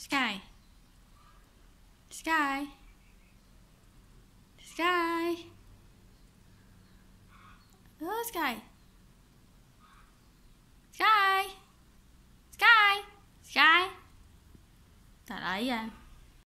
Sky. Sky. Sky. Oh, Sky. Sky. Sky. Sky. Tại đấy à.